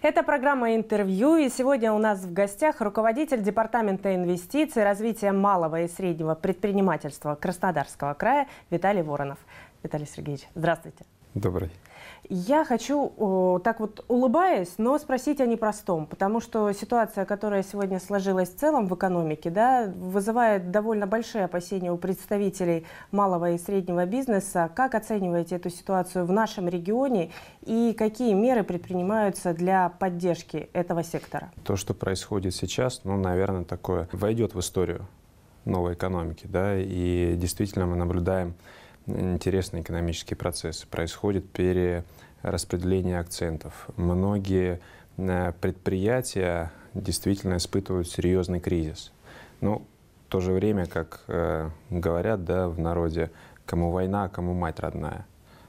Это программа «Интервью», и сегодня у нас в гостях руководитель Департамента инвестиций, развития малого и среднего предпринимательства Краснодарского края Виталий Воронов. Виталий Сергеевич, здравствуйте. Добрый. Я хочу, так вот улыбаясь, но спросить о непростом, потому что ситуация, которая сегодня сложилась в целом в экономике, да, вызывает довольно большие опасения у представителей малого и среднего бизнеса. Как оцениваете эту ситуацию в нашем регионе и какие меры предпринимаются для поддержки этого сектора? То, что происходит сейчас, ну, наверное, такое войдет в историю новой экономики, да, и действительно мы наблюдаем интересные экономические процессы. Происходит перераспределение акцентов. Многие э, предприятия действительно испытывают серьезный кризис. Но в то же время, как э, говорят да, в народе, кому война, а кому мать родная.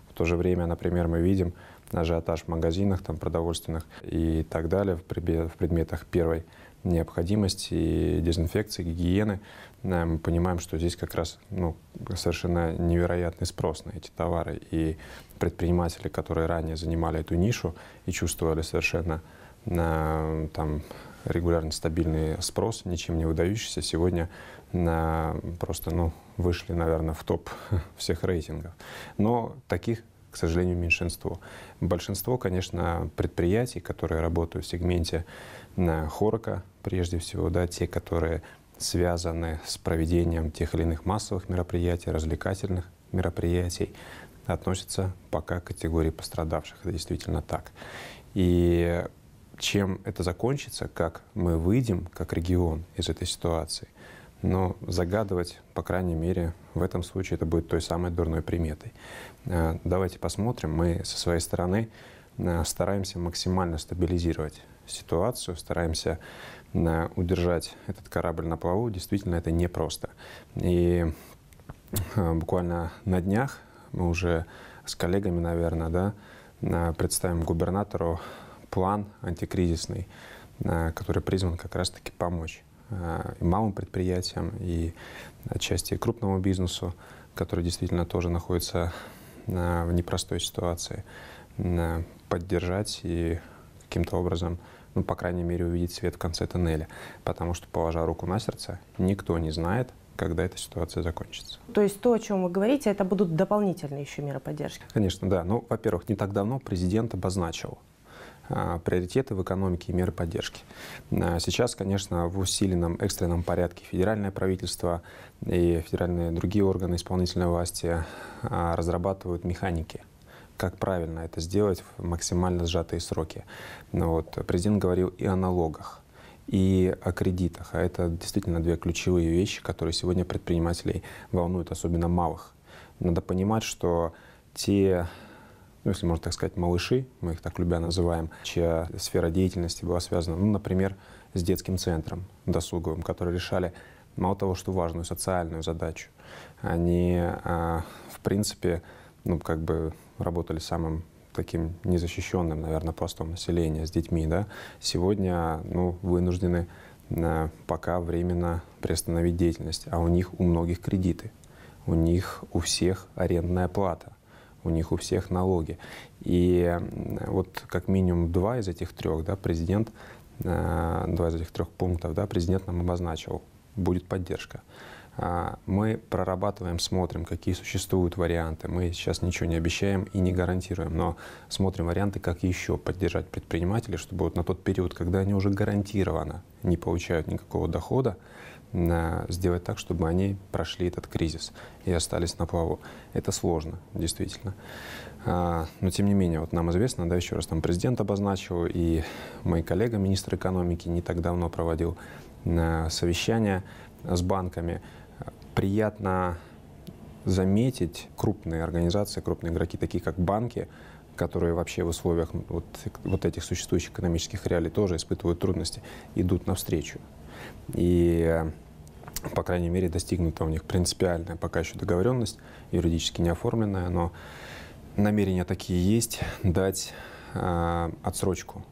В то же время, например, мы видим ажиотаж в магазинах там, продовольственных и так далее в, предметах первой необходимости и дезинфекции, гигиены мы понимаем, что здесь как раз ну, совершенно невероятный спрос на эти товары. И предприниматели, которые ранее занимали эту нишу и чувствовали совершенно на там, регулярно стабильный спрос, ничем не выдающийся, сегодня на просто ну, вышли, наверное, в топ всех рейтингов. Но таких к сожалению, меньшинство. Большинство, конечно, предприятий, которые работают в сегменте на хорока, прежде всего, да, те, которые связаны с проведением тех или иных массовых мероприятий, развлекательных мероприятий, относятся пока к категории пострадавших. Это действительно так. И чем это закончится, как мы выйдем как регион из этой ситуации, но загадывать, по крайней мере, в этом случае это будет той самой дурной приметой. Э, давайте посмотрим. Мы со своей стороны э, стараемся максимально стабилизировать ситуацию, стараемся на удержать этот корабль на плаву, действительно это непросто. И э, буквально на днях мы уже с коллегами, наверное, да, э, представим губернатору план антикризисный, э, который призван как раз-таки помочь и малым предприятиям, и отчасти крупному бизнесу, который действительно тоже находится в непростой ситуации, поддержать и каким-то образом ну, по крайней мере, увидеть свет в конце тоннеля. Потому что, положа руку на сердце, никто не знает, когда эта ситуация закончится. То есть то, о чем вы говорите, это будут дополнительные еще меры поддержки? Конечно, да. Ну, во-первых, не так давно президент обозначил а, приоритеты в экономике и меры поддержки. А, сейчас, конечно, в усиленном экстренном порядке федеральное правительство и федеральные другие органы исполнительной власти а, разрабатывают механики как правильно это сделать в максимально сжатые сроки. Но ну вот, президент говорил и о налогах, и о кредитах. А это действительно две ключевые вещи, которые сегодня предпринимателей волнуют, особенно малых. Надо понимать, что те ну, если можно так сказать, малыши, мы их так любя называем, чья сфера деятельности была связана, ну, например, с детским центром досуговым, которые решали мало того, что важную социальную задачу, они, а, в принципе, ну, как бы работали самым таким незащищенным, наверное, постом населения с детьми, да, сегодня ну, вынуждены э, пока временно приостановить деятельность. А у них у многих кредиты, у них у всех арендная плата, у них у всех налоги. И э, вот как минимум два из этих трех, да, президент, э, два из этих трех пунктов, да, президент нам обозначил, будет поддержка. А, мы прорабатываем, смотрим, какие существуют варианты. Мы сейчас ничего не обещаем и не гарантируем, но смотрим варианты, как еще поддержать предпринимателей, чтобы вот на тот период, когда они уже гарантированно не получают никакого дохода, сделать так, чтобы они прошли этот кризис и остались на плаву. Это сложно, действительно. А, но тем не менее, вот нам известно, да, еще раз там президент обозначил, и мой коллега, министр экономики, не так давно проводил а, совещание с банками – приятно заметить крупные организации, крупные игроки, такие как банки, которые вообще в условиях вот, вот этих существующих экономических реалий тоже испытывают трудности, идут навстречу. И, э, по крайней мере, достигнута у них принципиальная пока еще договоренность, юридически не оформленная, но намерения такие есть, дать э, отсрочку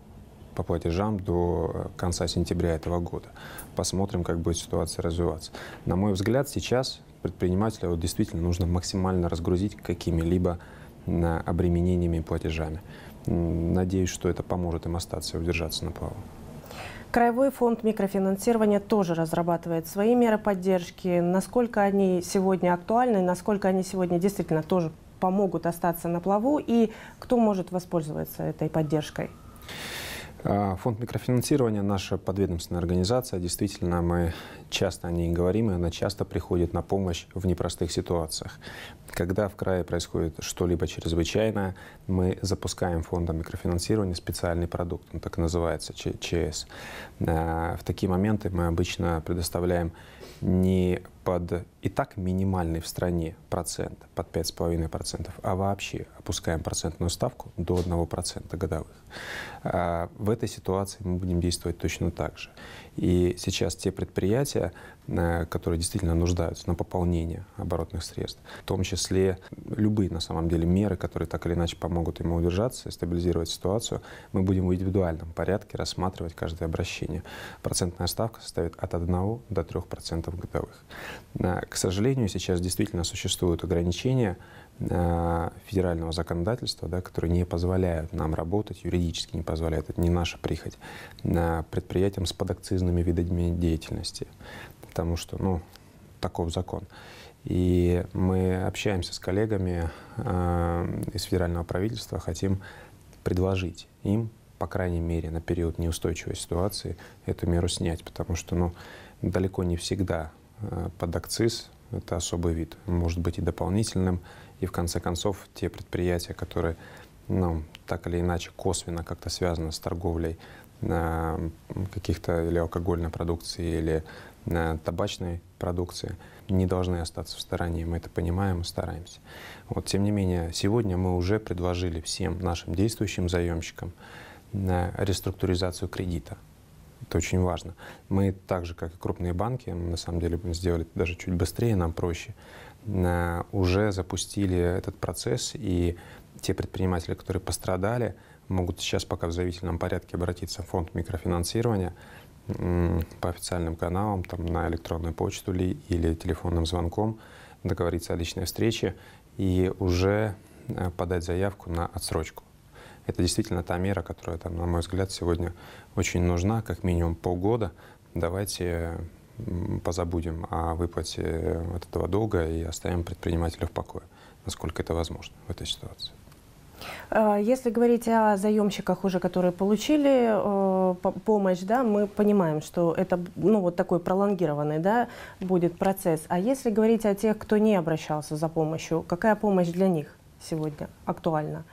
по платежам до э, конца сентября этого года. Посмотрим, как будет ситуация развиваться. На мой взгляд, сейчас предпринимателя вот действительно нужно максимально разгрузить какими-либо обременениями и платежами. Надеюсь, что это поможет им остаться и удержаться на плаву. Краевой фонд микрофинансирования тоже разрабатывает свои меры поддержки. Насколько они сегодня актуальны, насколько они сегодня действительно тоже помогут остаться на плаву и кто может воспользоваться этой поддержкой? А, фонд микрофинансирования – наша подведомственная организация. Действительно, мы часто о ней говорим, и она часто приходит на помощь в непростых ситуациях. Когда в крае происходит что-либо чрезвычайное, мы запускаем фондом микрофинансирования специальный продукт, он так и называется, ЧС. А, в такие моменты мы обычно предоставляем не под и так минимальный в стране процент, под 5,5%, а вообще опускаем процентную ставку до 1% годовых. А, в этой ситуации мы будем действовать точно так же. И сейчас те предприятия, которые действительно нуждаются на пополнение оборотных средств, в том числе любые на самом деле меры, которые так или иначе помогут ему удержаться и стабилизировать ситуацию, мы будем в индивидуальном порядке рассматривать каждое обращение. Процентная ставка составит от 1 до 3% годовых. К сожалению, сейчас действительно существуют ограничения а, федерального законодательства, да, которые не позволяют нам работать юридически юридически не позволяет, это не наша прихоть, предприятиям с подакцизными видами деятельности, потому что, ну, таков закон. И мы общаемся с коллегами э, из федерального правительства, хотим предложить им, по крайней мере, на период неустойчивой ситуации эту меру снять, потому что ну, далеко не всегда э, под акциз это особый вид, может быть и дополнительным, и в конце концов те предприятия, которые ну, так или иначе косвенно как-то связано с торговлей э, каких-то или алкогольной продукции, или э, табачной продукции, не должны остаться в стороне. Мы это понимаем и стараемся. Вот, тем не менее, сегодня мы уже предложили всем нашим действующим заемщикам э, реструктуризацию кредита. Это очень важно. Мы так же, как и крупные банки, на самом деле сделали это даже чуть быстрее, нам проще уже запустили этот процесс, и те предприниматели, которые пострадали, могут сейчас пока в заявительном порядке обратиться в фонд микрофинансирования по официальным каналам, там, на электронную почту ли, или телефонным звонком, договориться о личной встрече и уже э, подать заявку на отсрочку. Это действительно та мера, которая, там, на мой взгляд, сегодня очень нужна, как минимум полгода. Давайте позабудем о выплате этого долга и оставим предпринимателя в покое, насколько это возможно в этой ситуации. А, если говорить о заемщиках уже, которые получили э, помощь, да, мы понимаем, что это ну, вот такой пролонгированный да, будет процесс. А если говорить о тех, кто не обращался за помощью, какая помощь для них сегодня актуальна?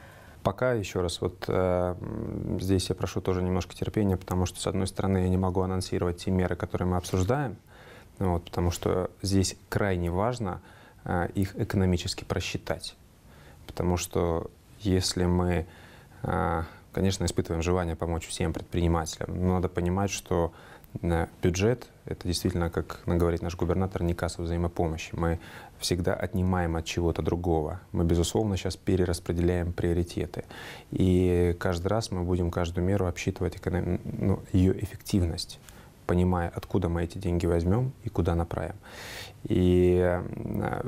пока, еще раз, вот э, здесь я прошу тоже немножко терпения, потому что, с одной стороны, я не могу анонсировать те меры, которые мы обсуждаем, ну вот, потому что здесь крайне важно э, их экономически просчитать. Потому что если мы, э, конечно, испытываем желание помочь всем предпринимателям, но надо понимать, что бюджет – это действительно, как говорит наш губернатор, не касса взаимопомощи. Мы всегда отнимаем от чего-то другого. Мы, безусловно, сейчас перераспределяем приоритеты. И каждый раз мы будем каждую меру обсчитывать эконом... ну, ее эффективность понимая, откуда мы эти деньги возьмем и куда направим. И э,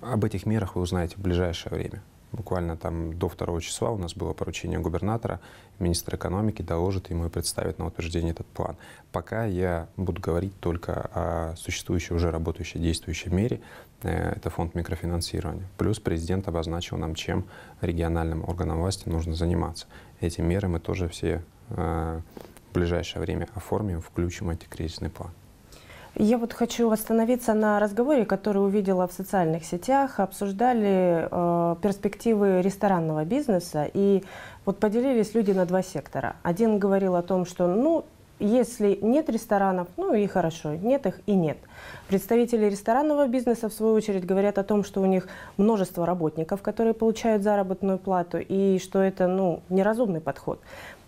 об этих мерах вы узнаете в ближайшее время. Буквально там до второго числа у нас было поручение губернатора, министр экономики доложит ему и представит на утверждение этот план. Пока я буду говорить только о существующей, уже работающей, действующей мере, э, это фонд микрофинансирования. Плюс президент обозначил нам, чем региональным органам власти нужно заниматься. Эти меры мы тоже все э, в ближайшее время оформим, включим эти кризисный план. Я вот хочу остановиться на разговоре, который увидела в социальных сетях. Обсуждали э, перспективы ресторанного бизнеса. И вот поделились люди на два сектора. Один говорил о том, что ну, если нет ресторанов, ну и хорошо, нет их и нет. Представители ресторанного бизнеса, в свою очередь, говорят о том, что у них множество работников, которые получают заработную плату, и что это ну, неразумный подход.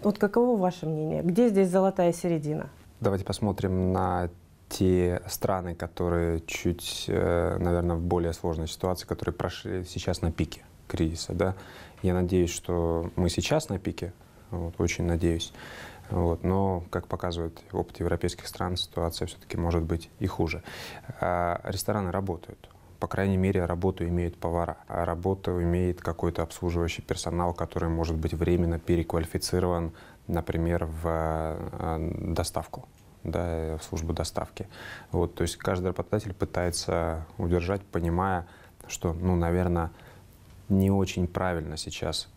Вот каково ваше мнение? Где здесь золотая середина? Давайте посмотрим на те страны, которые чуть, э, наверное, в более сложной ситуации, которые прошли сейчас на пике кризиса, да. Я надеюсь, что мы сейчас на пике, вот, очень надеюсь. Вот, но, как показывает опыт европейских стран, ситуация все-таки может быть и хуже. А рестораны работают. По крайней мере, работу имеют повара. А работу имеет какой-то обслуживающий персонал, который может быть временно переквалифицирован, например, в э, доставку да, э, в службу доставки. Вот, то есть каждый работодатель пытается удержать, понимая, что, ну, наверное, не очень правильно сейчас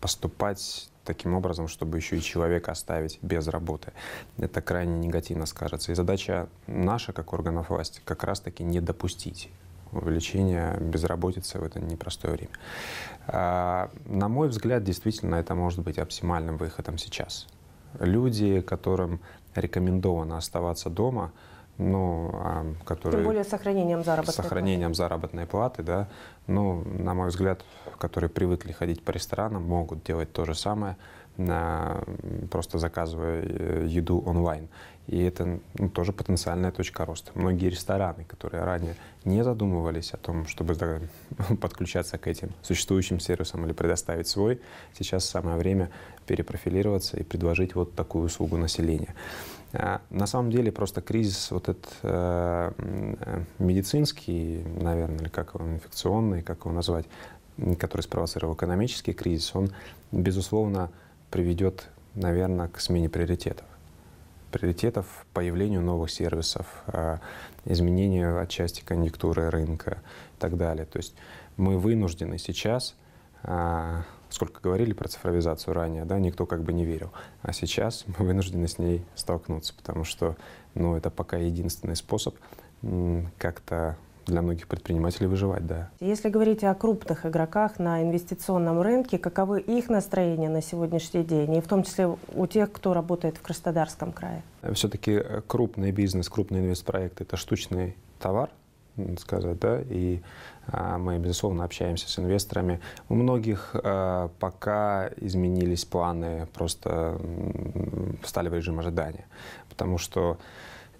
поступать таким образом, чтобы еще и человека оставить без работы. Это крайне негативно скажется. И задача наша, как органов власти, как раз-таки не допустить увеличения безработицы в это непростое время. А, на мой взгляд, действительно, это может быть оптимальным выходом сейчас. Люди, которым рекомендовано оставаться дома, ну, а, которые... Тем более сохранением заработной платы. сохранением платы. заработной платы, да. Ну, на мой взгляд, которые привыкли ходить по ресторанам, могут делать то же самое просто заказывая э, еду онлайн. И это ну, тоже потенциальная точка роста. Многие рестораны, которые ранее не задумывались о том, чтобы подключаться к этим существующим сервисам или предоставить свой, сейчас самое время перепрофилироваться и предложить вот такую услугу населению. А, на самом деле просто кризис вот этот э, медицинский, наверное, или как его, инфекционный, как его назвать, который спровоцировал экономический кризис, он, безусловно, приведет, наверное, к смене приоритетов. Приоритетов появлению новых сервисов, а, изменению отчасти конъюнктуры рынка и так далее. То есть мы вынуждены сейчас а, сколько говорили про цифровизацию ранее, да, никто как бы не верил. А сейчас мы вынуждены с ней столкнуться, потому что ну, это пока единственный способ как-то для многих предпринимателей выживать, да. Если говорить о крупных игроках на инвестиционном рынке, каковы их настроения на сегодняшний день, и в том числе у тех, кто работает в Краснодарском крае? Все-таки э, крупный бизнес, крупный инвестпроект – это штучный товар, сказать, да, и а, мы, безусловно, общаемся с инвесторами. У многих э, пока изменились планы, просто встали в режим ожидания, потому что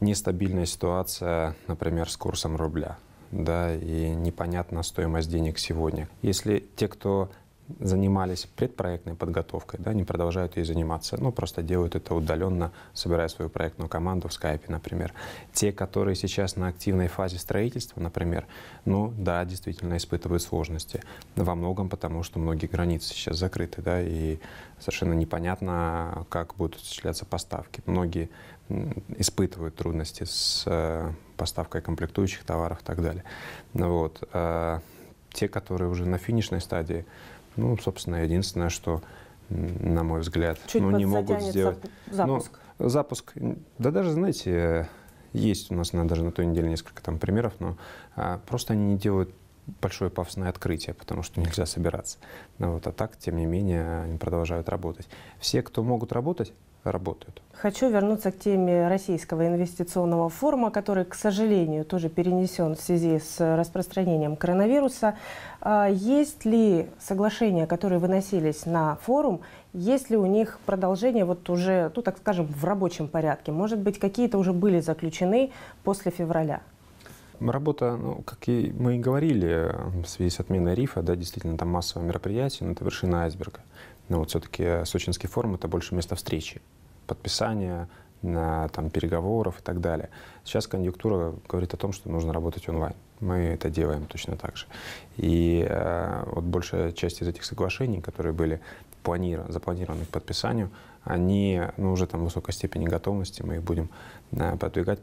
нестабильная ситуация, например, с курсом рубля – да, и непонятна стоимость денег сегодня. Если те, кто занимались предпроектной подготовкой, да, не продолжают ей заниматься, но ну, просто делают это удаленно, собирая свою проектную команду в скайпе, например. Те, которые сейчас на активной фазе строительства, например, ну, да, действительно испытывают сложности. Во многом потому, что многие границы сейчас закрыты, да, и совершенно непонятно, как будут осуществляться поставки. Многие испытывают трудности с э, поставкой комплектующих товаров и так далее. Ну вот. Э, те, которые уже на финишной стадии, ну, собственно, единственное, что, на мой взгляд, Чуть ну, не могут сделать. Запуск. Ну, запуск. Да даже, знаете, есть у нас на, даже на той неделе несколько там примеров, но а, просто они не делают большое пафосное открытие, потому что нельзя собираться. Ну, вот, а так, тем не менее, они продолжают работать. Все, кто могут работать, работают. Хочу вернуться к теме Российского инвестиционного форума, который, к сожалению, тоже перенесен в связи с распространением коронавируса. А, есть ли соглашения, которые выносились на форум, есть ли у них продолжение вот уже, ну так скажем, в рабочем порядке? Может быть, какие-то уже были заключены после февраля? Работа, ну, как и мы и говорили, в связи с отменой рифа, да, действительно, там массовое мероприятие, но это вершина айсберга. Но вот все-таки сочинский форум – это больше место встречи подписания, на там, переговоров и так далее. Сейчас конъюнктура говорит о том, что нужно работать онлайн. Мы это делаем точно так же. И э, вот большая часть из этих соглашений, которые были планира- запланированы к подписанию, они ну, уже там в высокой степени готовности, мы их будем продвигать,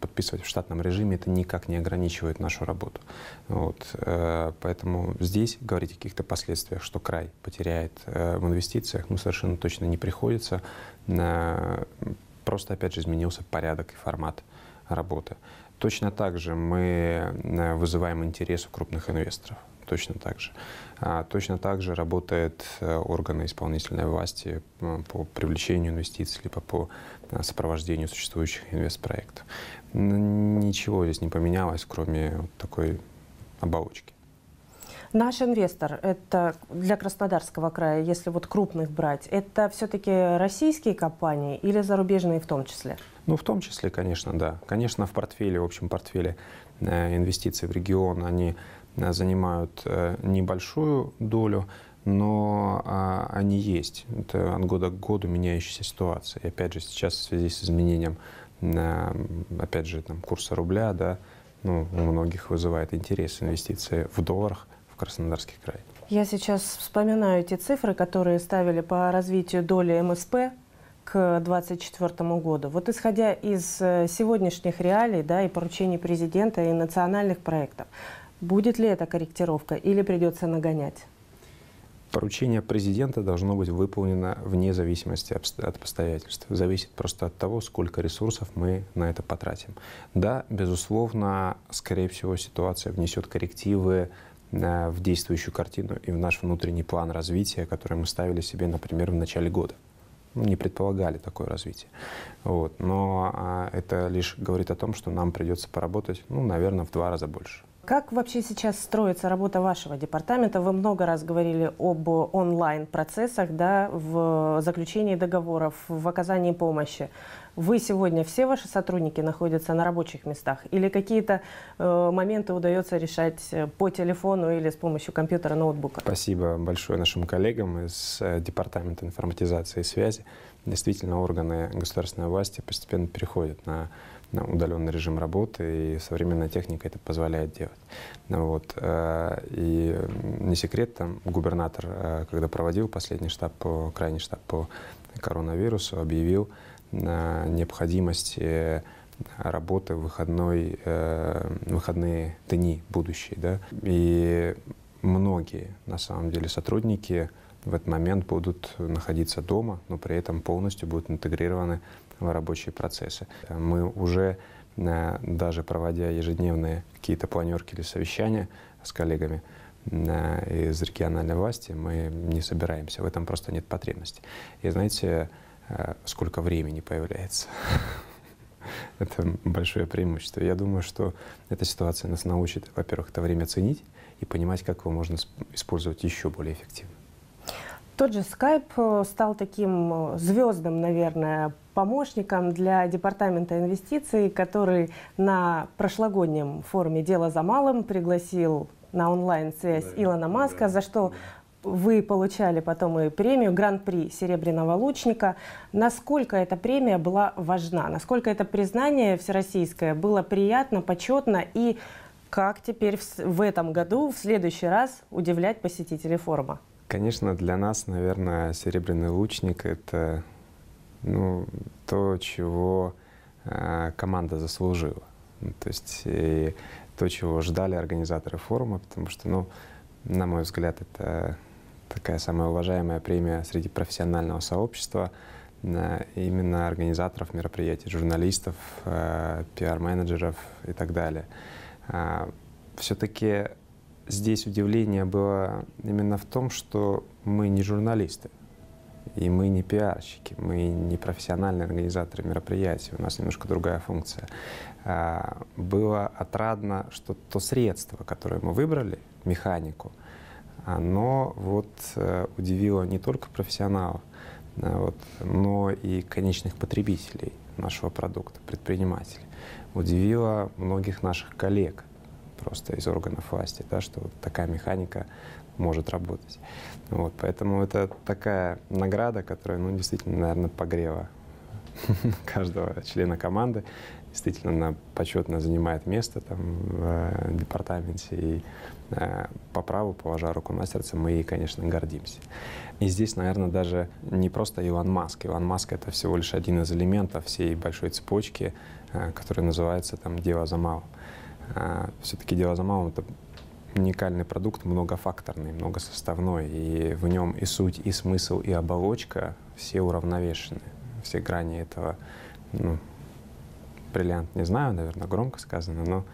подписывать в штатном режиме, это никак не ограничивает нашу работу. Вот. Э, поэтому здесь говорить о каких-то последствиях, что край потеряет э, в инвестициях, ну, совершенно точно не приходится. Э, просто, опять же, изменился порядок и формат работы. Точно так же мы вызываем интерес у крупных инвесторов точно так же. А, точно так же работают э, органы исполнительной власти по привлечению инвестиций, либо по э, сопровождению существующих инвестпроектов. Ничего здесь не поменялось, кроме вот такой оболочки. Наш инвестор, это для Краснодарского края, если вот крупных брать, это все-таки российские компании или зарубежные в том числе? Ну, в том числе, конечно, да. Конечно, в портфеле, в общем портфеле э, инвестиций в регион, они занимают э, небольшую долю, но а, они есть. Это от года к году меняющаяся ситуация. И опять же, сейчас в связи с изменением, э, опять же, там, курса рубля, да, ну, у многих вызывает интерес инвестиции в долларах в Краснодарский край. Я сейчас вспоминаю эти цифры, которые ставили по развитию доли МСП к 2024 году. Вот исходя из э, сегодняшних реалий да, и поручений президента и национальных проектов, Будет ли эта корректировка или придется нагонять? Поручение президента должно быть выполнено вне зависимости от обстоятельств. Зависит просто от того, сколько ресурсов мы на это потратим. Да, безусловно, скорее всего, ситуация внесет коррективы э, в действующую картину и в наш внутренний план развития, который мы ставили себе, например, в начале года. Не предполагали такое развитие. Вот. Но а, это лишь говорит о том, что нам придется поработать, ну, наверное, в два раза больше. Как вообще сейчас строится работа вашего департамента? Вы много раз говорили об онлайн-процессах, да, в заключении договоров, в оказании помощи. Вы сегодня, все ваши сотрудники находятся на рабочих местах? Или какие-то э, моменты удается решать э, по телефону или с помощью компьютера, ноутбука? Спасибо большое нашим коллегам из э, Департамента информатизации и связи. Действительно, органы государственной власти постепенно переходят на удаленный режим работы, и современная техника это позволяет делать. Ну вот. Э, и не секрет, там губернатор, э, когда проводил последний штаб, по, крайний штаб по коронавирусу, объявил э, необходимость работы в выходной, выходные дни будущие. Да? И многие, на самом деле, сотрудники в этот момент будут находиться дома, но при этом полностью будут интегрированы в рабочие процессы. Мы уже э, даже проводя ежедневные какие-то планерки или совещания с коллегами э, из региональной власти, мы не собираемся, в этом просто нет потребности. И знаете, э, сколько времени появляется? это большое преимущество. Я думаю, что эта ситуация нас научит, во-первых, это время ценить и понимать, как его можно использовать еще более эффективно. Тот же Skype э, стал таким э, звездным, наверное, помощником для Департамента инвестиций, который на прошлогоднем форуме «Дело за малым» пригласил на онлайн-связь да, Илона Маска, да, за что да. вы получали потом и премию Гран-при Серебряного Лучника. Насколько эта премия была важна? Насколько это признание всероссийское было приятно, почетно? И как теперь в, в этом году, в следующий раз удивлять посетителей форума? Конечно, для нас, наверное, «Серебряный лучник» — это ну, то, чего э, команда заслужила. Ну, то есть и э, то, чего ждали организаторы форума, потому что, ну, на мой взгляд, это такая самая уважаемая премия среди профессионального сообщества именно организаторов мероприятий, журналистов, э, пиар-менеджеров и так далее. Э, а, Все-таки здесь удивление было именно в том, что мы не журналисты, и мы не пиарщики, мы не профессиональные организаторы мероприятий, у нас немножко другая функция. А, было отрадно, что то средство, которое мы выбрали, механику, оно вот э, удивило не только профессионалов, э, вот, но и конечных потребителей нашего продукта, предпринимателей. Удивило многих наших коллег – просто из органов власти, да, что вот такая механика может работать. Ну вот, поэтому это такая награда, которая, ну, действительно, наверное, погрева каждого члена команды. Действительно, она почетно занимает место там в э, департаменте. И э, по праву, положа руку на сердце, мы ей, конечно, гордимся. И здесь, наверное, даже не просто Илон Маск. Илон Маск — это всего лишь один из элементов всей большой цепочки, э, которая называется там «Дело за малым». А, Все-таки дело за малым — это уникальный продукт, многофакторный, многосоставной, и в нем и суть, и смысл, и оболочка все уравновешены, все грани этого, ну, бриллиант, не знаю, наверное, громко сказано, но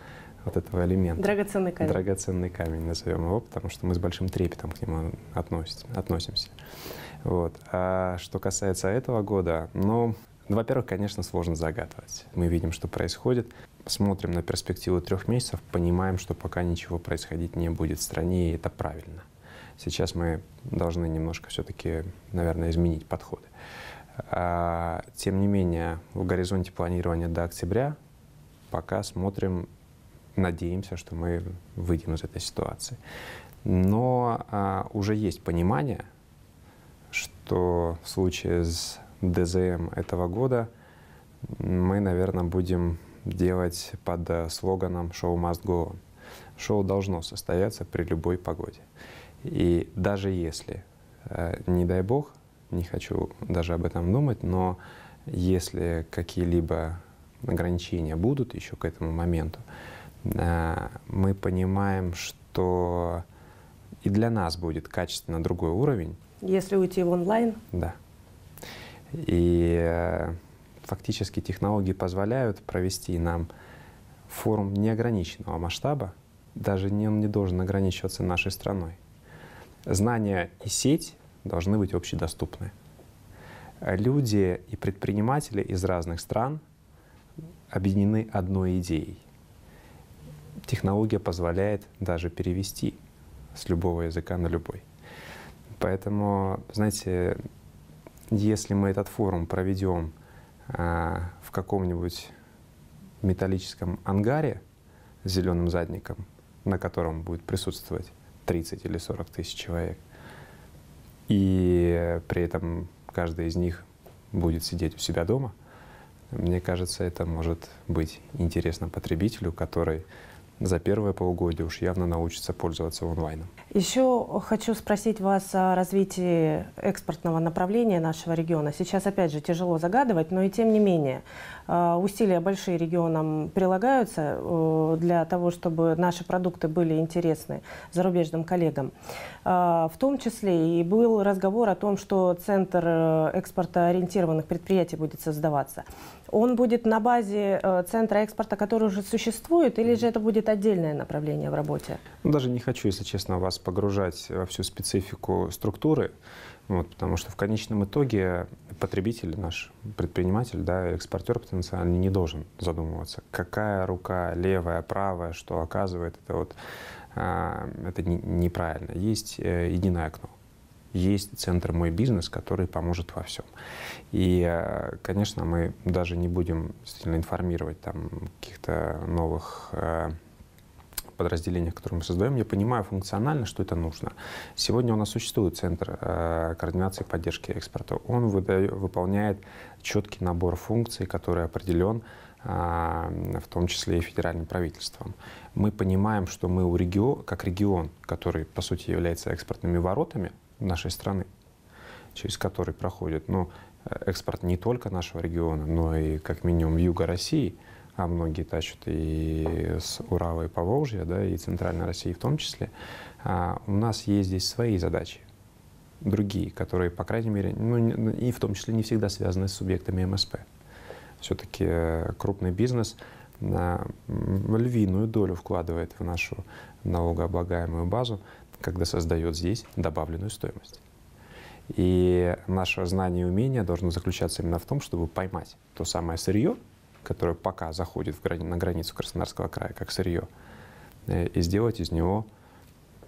вот этого элемента. Драгоценный камень. Драгоценный камень, назовем его, потому что мы с большим трепетом к нему относимся. Вот. А что касается этого года, ну, во-первых, конечно, сложно загадывать. Мы видим, что происходит смотрим на перспективу трех месяцев, понимаем, что пока ничего происходить не будет в стране, и это правильно. Сейчас мы должны немножко все-таки, наверное, изменить подходы. А, тем не менее, в горизонте планирования до октября пока смотрим, надеемся, что мы выйдем из этой ситуации. Но а, уже есть понимание, что в случае с ДЗМ этого года мы, наверное, будем делать под э, слоганом «Шоу must go on». Шоу должно состояться при любой погоде. И даже если, э, не дай бог, не хочу даже об этом думать, но если какие-либо ограничения будут еще к этому моменту, э, мы понимаем, что и для нас будет качественно другой уровень. Если уйти в онлайн? Да. И фактически технологии позволяют провести нам форум неограниченного масштаба, даже не, он не должен ограничиваться нашей страной. Знания и сеть должны быть общедоступны. Люди и предприниматели из разных стран объединены одной идеей. Технология позволяет даже перевести с любого языка на любой. Поэтому, знаете, если мы этот форум проведем а, в каком-нибудь металлическом ангаре с зеленым задником, на котором будет присутствовать 30 или 40 тысяч человек, и при этом каждый из них будет сидеть у себя дома, мне кажется, это может быть интересно потребителю, который за первое полугодие уж явно научится пользоваться онлайном. Еще хочу спросить вас о развитии экспортного направления нашего региона. Сейчас, опять же, тяжело загадывать, но и тем не менее, э, усилия большие регионам прилагаются э, для того, чтобы наши продукты были интересны зарубежным коллегам. Э, в том числе и был разговор о том, что Центр экспорта ориентированных предприятий будет создаваться он будет на базе э, центра экспорта, который уже существует, или же это будет отдельное направление в работе? Даже не хочу, если честно, вас погружать во всю специфику структуры, вот, потому что в конечном итоге потребитель, наш предприниматель, да, экспортер потенциально не должен задумываться, какая рука, левая, правая, что оказывает это вот а, это неправильно. Есть э, единое окно есть центр «Мой бизнес», который поможет во всем. И, э, конечно, мы даже не будем сильно информировать там каких-то новых э, подразделениях, которые мы создаем, я понимаю функционально, что это нужно. Сегодня у нас существует центр э, координации и поддержки экспорта. Он выполняет четкий набор функций, который определен в том числе и федеральным правительством. Мы понимаем, что мы у регио, как регион, который, по сути, является экспортными воротами, нашей страны, через который проходит но ну, экспорт не только нашего региона, но и как минимум юга России, а многие тащат и с Урала и Поволжья, да, и Центральной России в том числе. А у нас есть здесь свои задачи, другие, которые, по крайней мере, ну, ну и в том числе не всегда связаны с субъектами МСП. Все-таки э, крупный бизнес на львиную долю вкладывает в нашу налогооблагаемую базу, когда создает здесь добавленную стоимость. И наше знание и умение должно заключаться именно в том, чтобы поймать то самое сырье, которое пока заходит в грани, на границу Краснодарского края как сырье, э, и сделать из него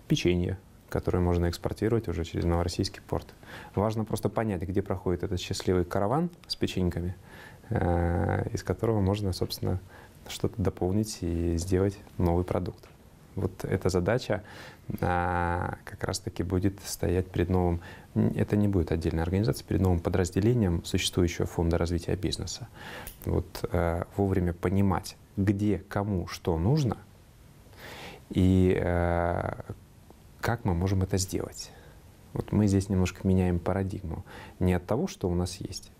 печенье, которое можно экспортировать уже через Новороссийский порт. Важно просто понять, где проходит этот счастливый караван с печеньками, э, из которого можно, собственно, что-то дополнить и сделать новый продукт. Вот эта задача а, как раз-таки будет стоять перед новым, это не будет отдельной организацией, перед новым подразделением существующего фонда развития бизнеса. Вот а, вовремя понимать, где, кому, что нужно и а, как мы можем это сделать. Вот мы здесь немножко меняем парадигму. Не от того, что у нас есть,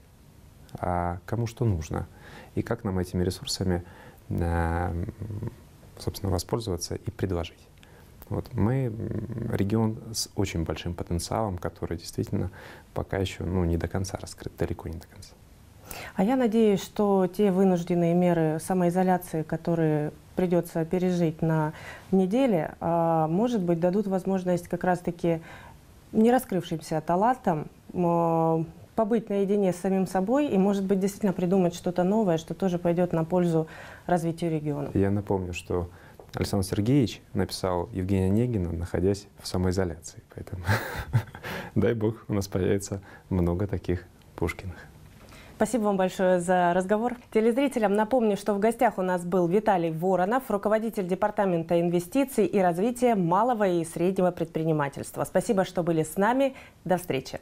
а кому что нужно. И как нам этими ресурсами э, собственно, воспользоваться и предложить. Вот. Мы регион с очень большим потенциалом, который действительно пока еще ну, не до конца раскрыт, далеко не до конца. А я надеюсь, что те вынужденные меры самоизоляции, которые придется пережить на неделе, а, может быть, дадут возможность как раз-таки не раскрывшимся талантам а, побыть наедине с самим собой и, может быть, действительно придумать что-то новое, что тоже пойдет на пользу развитию региона. Я напомню, что Александр Сергеевич написал Евгения Негина, находясь в самоизоляции. Поэтому дай бог, у нас появится много таких Пушкиных. Спасибо вам большое за разговор. Телезрителям напомню, что в гостях у нас был Виталий Воронов, руководитель Департамента инвестиций и развития малого и среднего предпринимательства. Спасибо, что были с нами. До встречи.